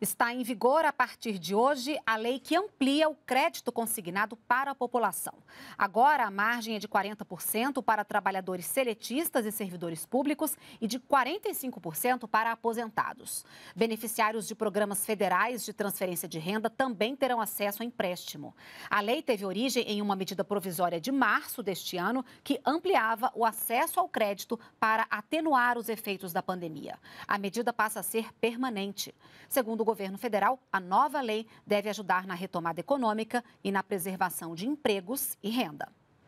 Está em vigor a partir de hoje a lei que amplia o crédito consignado para a população. Agora, a margem é de 40% para trabalhadores seletistas e servidores públicos e de 45% para aposentados. Beneficiários de programas federais de transferência de renda também terão acesso a empréstimo. A lei teve origem em uma medida provisória de março deste ano que ampliava o acesso ao crédito para atenuar os efeitos da pandemia. A medida passa a ser permanente. Segundo governo federal, a nova lei deve ajudar na retomada econômica e na preservação de empregos e renda.